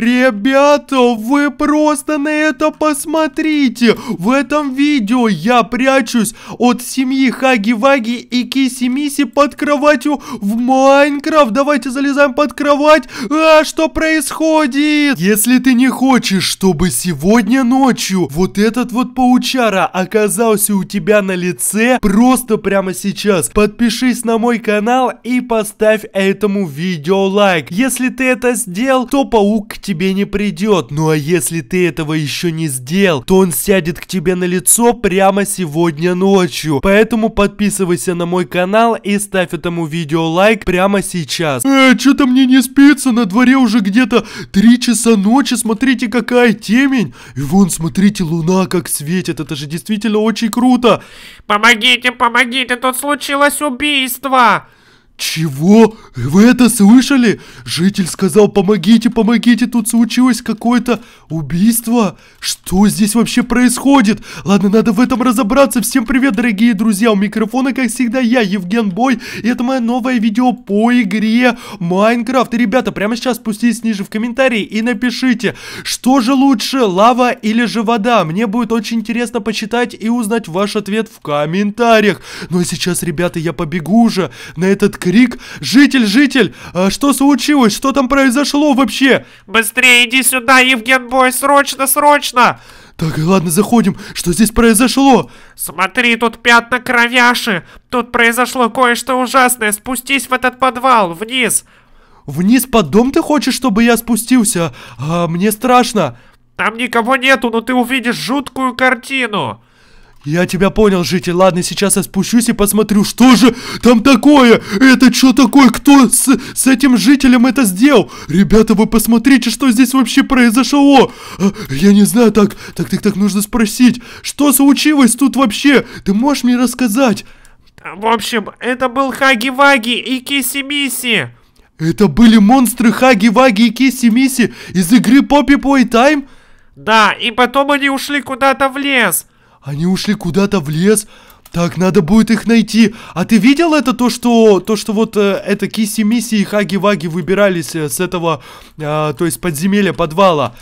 Ребята, вы просто на это посмотрите! В этом видео я прячусь от семьи Хаги-Ваги и Киси-Миси под кроватью в Майнкрафт. Давайте залезаем под кровать. А, что происходит? Если ты не хочешь, чтобы сегодня ночью вот этот вот паучара оказался у тебя на лице, просто прямо сейчас подпишись на мой канал и поставь этому видео лайк. Если ты это сделал, то паук тебе тебе не придет. Ну а если ты этого еще не сделал, то он сядет к тебе на лицо прямо сегодня ночью. Поэтому подписывайся на мой канал и ставь этому видео лайк прямо сейчас. Э, что-то мне не спится, на дворе уже где-то 3 часа ночи, смотрите какая темень. И вон, смотрите, луна как светит, это же действительно очень круто. Помогите, помогите, тут случилось убийство. Чего? Вы это слышали? Житель сказал, помогите, помогите, тут случилось какое-то убийство. Что здесь вообще происходит? Ладно, надо в этом разобраться. Всем привет, дорогие друзья. У микрофона, как всегда, я, Евген Бой. И это мое новое видео по игре Майнкрафт. И, ребята, прямо сейчас спуститесь ниже в комментарии и напишите, что же лучше, лава или же вода? Мне будет очень интересно почитать и узнать ваш ответ в комментариях. Ну а сейчас, ребята, я побегу уже на этот канал крик. «Житель, житель, а что случилось? Что там произошло вообще?» «Быстрее иди сюда, Евген Бой, срочно, срочно!» Так, ладно, заходим. Что здесь произошло? Смотри, тут пятна кровяши. Тут произошло кое-что ужасное. Спустись в этот подвал, вниз. Вниз под дом ты хочешь, чтобы я спустился? А мне страшно. Там никого нету, но ты увидишь жуткую картину. Я тебя понял, житель. Ладно, сейчас я спущусь и посмотрю, что же там такое? Это что такое? Кто с, с этим жителем это сделал? Ребята, вы посмотрите, что здесь вообще произошло. А, я не знаю, так, так, так, так, нужно спросить. Что случилось тут вообще? Ты можешь мне рассказать? В общем, это был Хаги-Ваги и Киси-Миси. Это были монстры Хаги-Ваги и Киси-Миси из игры Poppy Playtime? Да, и потом они ушли куда-то в лес. Они ушли куда-то в лес. Так, надо будет их найти. А ты видел это то, что то, что вот э, это Киси Миси и Хаги Ваги выбирались э, с этого, э, то есть подземелья подвала?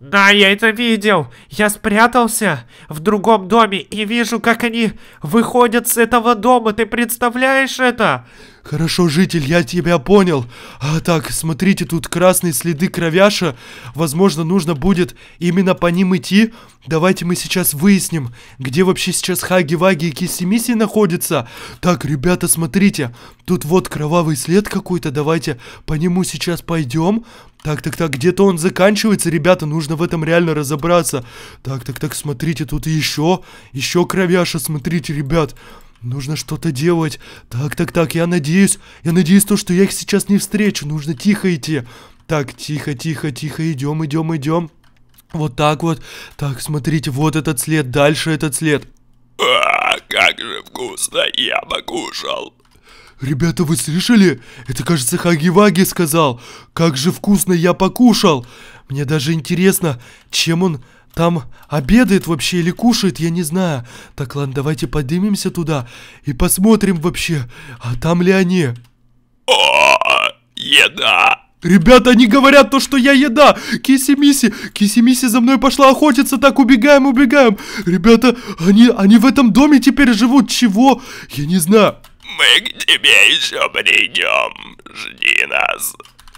Да, я это видел. Я спрятался в другом доме и вижу, как они выходят с этого дома. Ты представляешь это? «Хорошо, житель, я тебя понял. А так, смотрите, тут красные следы кровяша. Возможно, нужно будет именно по ним идти. Давайте мы сейчас выясним, где вообще сейчас Хаги-Ваги и Кисимиси находятся. Так, ребята, смотрите, тут вот кровавый след какой-то. Давайте по нему сейчас пойдем. Так, так, так, где-то он заканчивается, ребята, нужно в этом реально разобраться. Так, так, так, смотрите, тут еще, еще кровяша, смотрите, ребят. Нужно что-то делать. Так, так, так, я надеюсь. Я надеюсь то, что я их сейчас не встречу. Нужно тихо идти. Так, тихо, тихо, тихо, идем, идем, идем. Вот так вот. Так, смотрите, вот этот след, дальше этот след. А, как же вкусно я покушал. Ребята, вы слышали? Это, кажется, Хаги-Ваги сказал. Как же вкусно я покушал. Мне даже интересно, чем он там обедает вообще или кушает, я не знаю. Так, ладно, давайте поднимемся туда и посмотрим вообще, а там ли они. О, еда. Ребята, они говорят то, что я еда. Киси-миси, киси-миси за мной пошла охотиться, так убегаем, убегаем. Ребята, они, они в этом доме теперь живут, чего? Я не знаю. Мы к тебе еще придем, жди нас.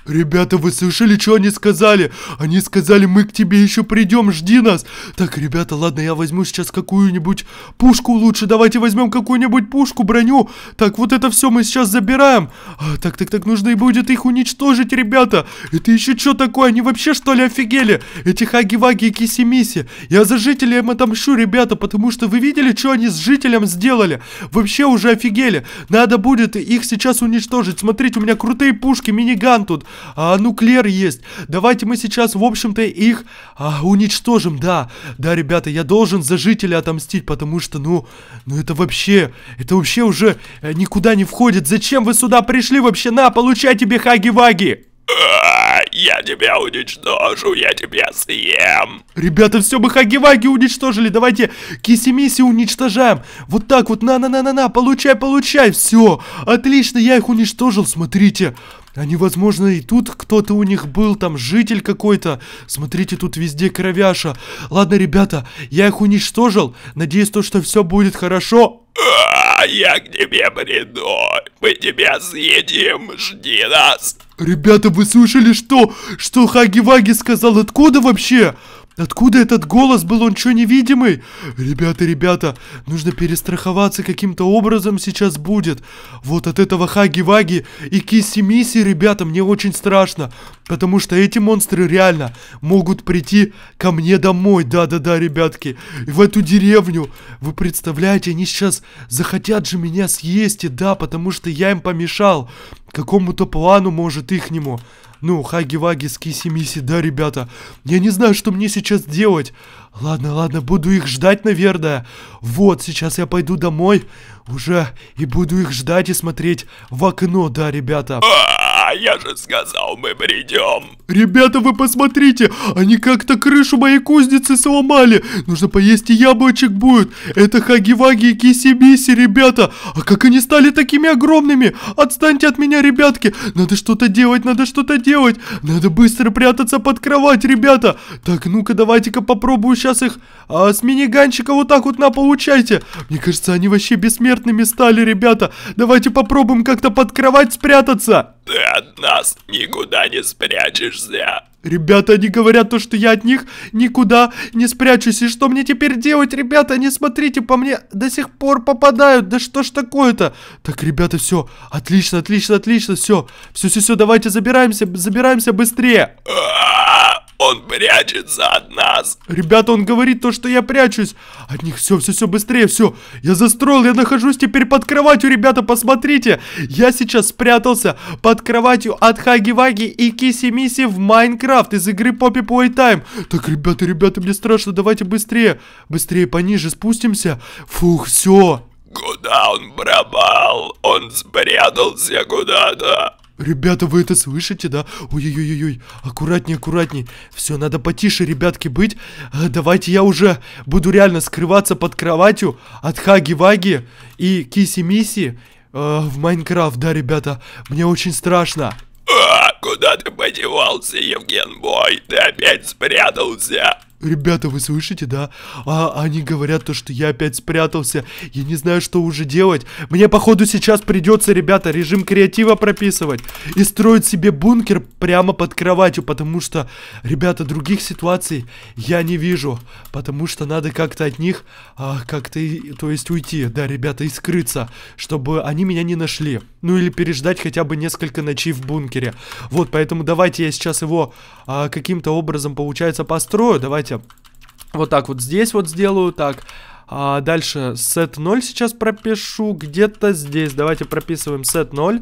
«Ребята, вы слышали, что они сказали? Они сказали, мы к тебе еще придем, жди нас!» «Так, ребята, ладно, я возьму сейчас какую-нибудь пушку лучше, давайте возьмем какую-нибудь пушку, броню!» «Так, вот это все мы сейчас забираем!» а, «Так, так, так, нужно и будет их уничтожить, ребята!» «Это еще что такое? Они вообще что ли офигели? Эти хаги-ваги и киси-миси! Я за жителям отомщу, ребята, потому что вы видели, что они с жителем сделали? Вообще уже офигели! Надо будет их сейчас уничтожить! Смотрите, у меня крутые пушки, миниган тут!» а, нуклер есть. Давайте мы сейчас, в общем-то, их а, уничтожим, да. Да, ребята, я должен за жителя отомстить, потому что, ну, ну это вообще, это вообще уже э, никуда не входит. Зачем вы сюда пришли вообще? На, получай тебе хаги-ваги. А, я тебя уничтожу, я тебя съем. Ребята, все, мы хаги-ваги уничтожили. Давайте киси-миси уничтожаем. Вот так вот, на-на-на-на-на, получай, получай. Все, отлично, я их уничтожил, смотрите. Они, возможно, и тут кто-то у них был, там житель какой-то. Смотрите, тут везде кровяша. Ладно, ребята, я их уничтожил. Надеюсь, то, что все будет хорошо. А, я к тебе приду. Мы тебя съедим. Жди нас. Ребята, вы слышали, что? Что Хаги-Ваги сказал? Откуда вообще? Откуда этот голос был? Он что, невидимый? Ребята, ребята, нужно перестраховаться каким-то образом сейчас будет. Вот от этого Хаги-Ваги и Киси-Миси, ребята, мне очень страшно. Потому что эти монстры реально могут прийти ко мне домой. Да-да-да, ребятки. в эту деревню. Вы представляете, они сейчас захотят же меня съесть. И да, потому что я им помешал. Какому-то плану, может, ихнему. Ну, хаги-ваги, скиси-миси, да, ребята. Я не знаю, что мне сейчас делать. Ладно, ладно, буду их ждать, наверное. Вот, сейчас я пойду домой уже и буду их ждать и смотреть в окно, да, ребята. А! Да, я же сказал, мы придем. Ребята, вы посмотрите, они как-то крышу моей кузницы сломали. Нужно поесть и яблочек будет. Это хаги-ваги и киси-биси, ребята. А как они стали такими огромными? Отстаньте от меня, ребятки. Надо что-то делать, надо что-то делать. Надо быстро прятаться под кровать, ребята. Так, ну-ка, давайте-ка попробую сейчас их а, с миниганчика вот так вот на получайте. Мне кажется, они вообще бессмертными стали, ребята. Давайте попробуем как-то под кровать спрятаться. Да, от нас никуда не спрячешься. Ребята, они говорят то, что я от них никуда не спрячусь. И что мне теперь делать, ребята? Они смотрите, по мне до сих пор попадают. Да что ж такое-то? Так, ребята, все. Отлично, отлично, отлично. Все, все, все, все, давайте забираемся, забираемся быстрее. А, он прячется от нас. Ребята, он говорит то, что я прячусь. От них все, все, все быстрее, все. Я застроил, я нахожусь теперь под кроватью, ребята, посмотрите. Я сейчас спрятался под кроватью от Хаги-Ваги и Киси-Миси в Майнкрафт из игры Poppy Playtime. Так, ребята, ребята, мне страшно, давайте быстрее. Быстрее пониже спустимся. Фух, все. Куда он пропал? Он спрятался куда-то. Ребята, вы это слышите, да? Ой-ой-ой-ой, аккуратней, аккуратней! Все, надо потише, ребятки, быть. А, давайте я уже буду реально скрываться под кроватью от Хаги-Ваги и Киси-Миси э, в Майнкрафт, да, ребята? Мне очень страшно. А, куда ты подевался, Евген мой? Ты опять спрятался? Ребята, вы слышите, да? А они говорят то, что я опять спрятался. Я не знаю, что уже делать. Мне, походу, сейчас придется, ребята, режим креатива прописывать. И строить себе бункер прямо под кроватью. Потому что, ребята, других ситуаций я не вижу. Потому что надо как-то от них, а, как-то, то есть уйти. Да, ребята, и скрыться. Чтобы они меня не нашли. Ну или переждать хотя бы несколько ночей в бункере. Вот, поэтому давайте я сейчас его а, каким-то образом, получается, построю. Давайте Давайте вот так вот здесь вот сделаю, так... А дальше set 0 сейчас пропишу где-то здесь. Давайте прописываем set 0.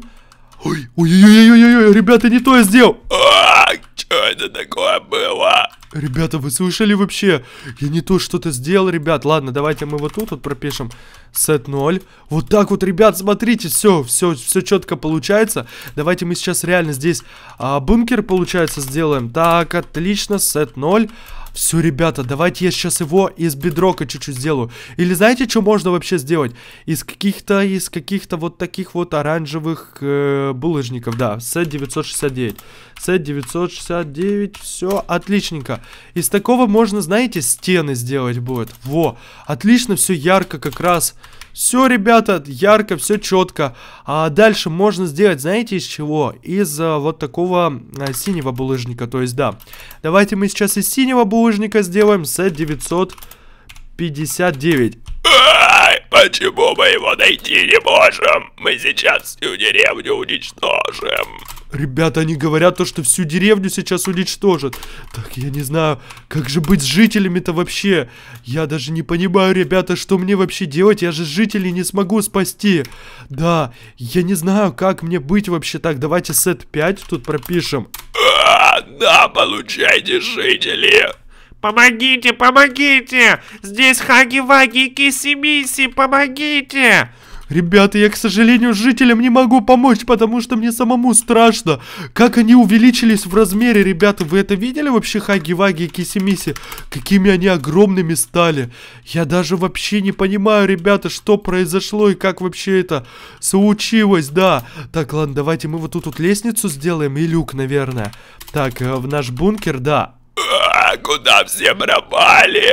Ой, ой, ой, ой, ой, ребята, не то я сделал. А, что это такое было? Ребята, вы слышали вообще? Я не то что-то сделал, ребят. Ладно, давайте мы вот тут вот пропишем set 0. Вот так вот, ребят, смотрите, все, все, все четко получается. Давайте мы сейчас реально здесь а, бункер, получается, сделаем. Так, отлично, set 0. Все, ребята, давайте я сейчас его из бедрока чуть-чуть сделаю. Или знаете, что можно вообще сделать? Из каких-то, из каких-то вот таких вот оранжевых э, булыжников, да, сет 969. Сет 969, все, отличненько. Из такого можно, знаете, стены сделать будет. Во, отлично, все ярко как раз все, ребята, ярко, все четко. А дальше можно сделать, знаете, из чего? Из а, вот такого а, синего булыжника, то есть, да. Давайте мы сейчас из синего булыжника сделаем сет 959. Почему мы его найти не можем? Мы сейчас всю деревню уничтожим. Ребята, они говорят то, что всю деревню сейчас уничтожат. Так, я не знаю, как же быть с жителями-то вообще? Я даже не понимаю, ребята, что мне вообще делать? Я же жителей не смогу спасти. Да, я не знаю, как мне быть вообще. Так, давайте сет 5 тут пропишем. да, получайте, жители! Помогите, помогите! Здесь хаги-ваги и киси-миси, помогите! Ребята, я, к сожалению, жителям не могу помочь, потому что мне самому страшно. Как они увеличились в размере, ребята, вы это видели вообще, Хаги-Ваги и Кисимиси? Какими они огромными стали. Я даже вообще не понимаю, ребята, что произошло и как вообще это случилось, да. Так, ладно, давайте мы вот тут вот лестницу сделаем и люк, наверное. Так, э, в наш бункер, да. А, куда все пропали?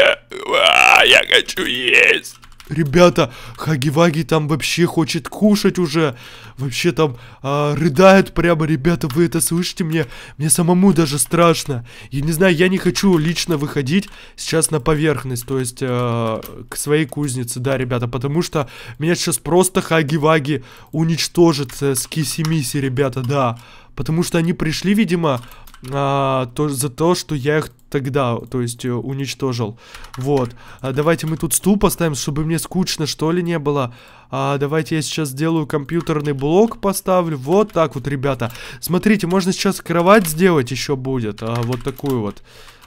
А, я хочу есть ребята, Хаги-Ваги там вообще хочет кушать уже, вообще там а, рыдает прямо, ребята, вы это слышите? Мне, мне самому даже страшно. Я не знаю, я не хочу лично выходить сейчас на поверхность, то есть а, к своей кузнице, да, ребята, потому что меня сейчас просто Хаги-Ваги уничтожит э, с киси-миси, ребята, да. Потому что они пришли, видимо, а, то, за то, что я их тогда, то есть, э, уничтожил. Вот. А, давайте мы тут стул поставим, чтобы мне скучно, что ли, не было. А, давайте я сейчас сделаю компьютерный блок, поставлю. Вот так вот, ребята. Смотрите, можно сейчас кровать сделать еще будет. А, вот такую вот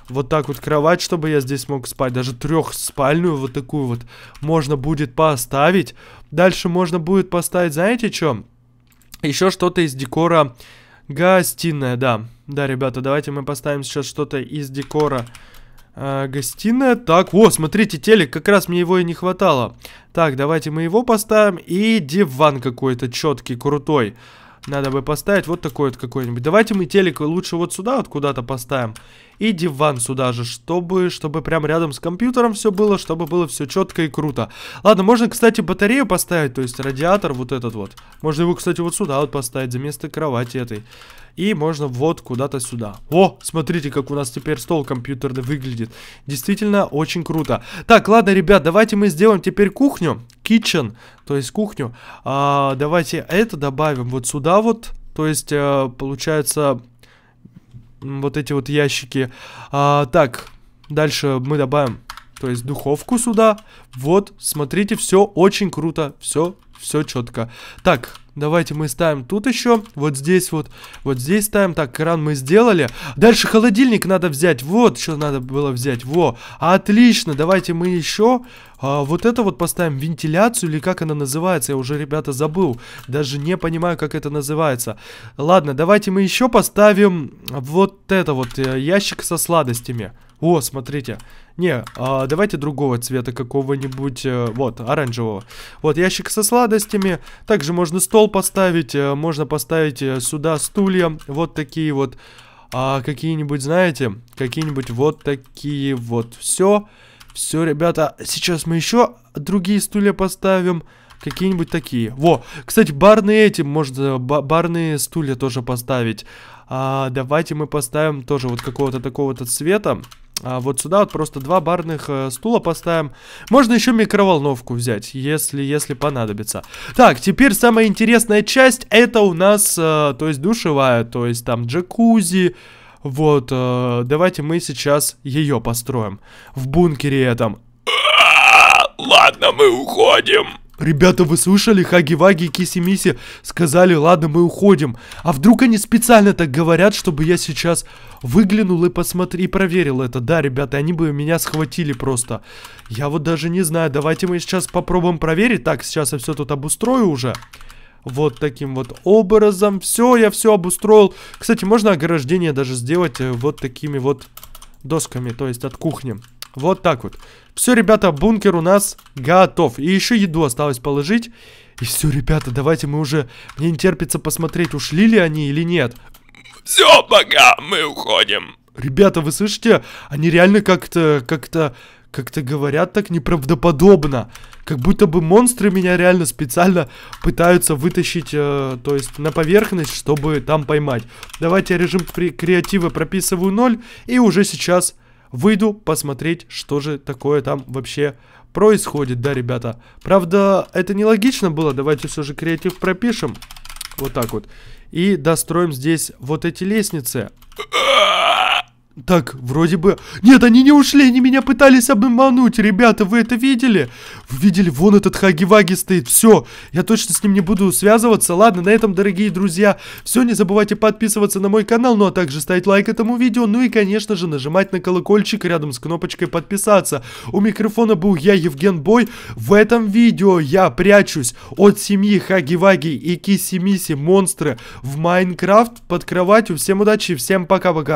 вот так вот кровать, чтобы я здесь мог спать. Даже трехспальную вот такую вот можно будет поставить. Дальше можно будет поставить, знаете, что? Еще что-то из декора Гостиная, да. Да, ребята, давайте мы поставим сейчас что-то из декора. А, гостиная. Так, о, смотрите, телек, как раз мне его и не хватало. Так, давайте мы его поставим. И диван какой-то четкий, крутой. Надо бы поставить вот такой вот какой-нибудь. Давайте мы телек лучше вот сюда вот куда-то поставим. И диван сюда же, чтобы, чтобы прям рядом с компьютером все было, чтобы было все четко и круто. Ладно, можно, кстати, батарею поставить, то есть радиатор вот этот вот. Можно его, кстати, вот сюда вот поставить, за место кровати этой. И можно вот куда-то сюда. О, смотрите, как у нас теперь стол компьютерный выглядит. Действительно очень круто. Так, ладно, ребят, давайте мы сделаем теперь кухню. Kitchen, то есть кухню. А, давайте это добавим вот сюда вот. То есть, э, получается, вот эти вот ящики. А, так, дальше мы добавим, то есть, духовку сюда. Вот, смотрите, все очень круто, все, все четко. Так, Давайте мы ставим тут еще. Вот здесь вот. Вот здесь ставим. Так, кран мы сделали. Дальше холодильник надо взять. Вот, что надо было взять. Во. Отлично. Давайте мы еще а, вот это вот поставим. Вентиляцию или как она называется? Я уже, ребята, забыл. Даже не понимаю, как это называется. Ладно, давайте мы еще поставим вот это вот. Э, ящик со сладостями. О, смотрите. Не, а, давайте другого цвета какого-нибудь. Э, вот, оранжевого. Вот, ящик со сладостями. Также можно стол поставить. Э, можно поставить э, сюда стулья. Вот такие вот. А, какие-нибудь, знаете, какие-нибудь вот такие вот. Все. Все, ребята, сейчас мы еще другие стулья поставим. Какие-нибудь такие. Во, кстати, барные эти, можно барные стулья тоже поставить. А, давайте мы поставим тоже вот какого-то такого-то цвета. А вот сюда вот просто два барных э, стула поставим. Можно еще микроволновку взять, если, если понадобится. Так, теперь самая интересная часть, это у нас, э, то есть душевая, то есть там джакузи. Вот, э, давайте мы сейчас ее построим в бункере этом. А, ладно, мы уходим. Ребята, вы слышали? Хаги-ваги и киси-миси сказали, ладно, мы уходим. А вдруг они специально так говорят, чтобы я сейчас выглянул и посмотрел, и проверил это. Да, ребята, они бы меня схватили просто. Я вот даже не знаю. Давайте мы сейчас попробуем проверить. Так, сейчас я все тут обустрою уже. Вот таким вот образом. Все, я все обустроил. Кстати, можно ограждение даже сделать э, вот такими вот досками, то есть от кухни. Вот так вот. Все, ребята, бункер у нас готов. И еще еду осталось положить. И все, ребята, давайте мы уже... Мне не терпится посмотреть, ушли ли они или нет. Все, пока, мы уходим. Ребята, вы слышите? Они реально как-то... Как-то... Как-то говорят так неправдоподобно. Как будто бы монстры меня реально специально пытаются вытащить, э, то есть на поверхность, чтобы там поймать. Давайте я режим креатива прописываю 0 и уже сейчас выйду посмотреть, что же такое там вообще происходит, да, ребята. Правда, это нелогично было, давайте все же креатив пропишем. Вот так вот. И достроим здесь вот эти лестницы. Так, вроде бы... Нет, они не ушли, они меня пытались обмануть. Ребята, вы это видели? Вы видели? Вон этот Хаги-Ваги стоит. Все, я точно с ним не буду связываться. Ладно, на этом, дорогие друзья, все. Не забывайте подписываться на мой канал, ну а также ставить лайк этому видео. Ну и, конечно же, нажимать на колокольчик рядом с кнопочкой подписаться. У микрофона был я, Евген Бой. В этом видео я прячусь от семьи Хаги-Ваги и Киси-Миси монстры в Майнкрафт под кроватью. Всем удачи, всем пока-пока.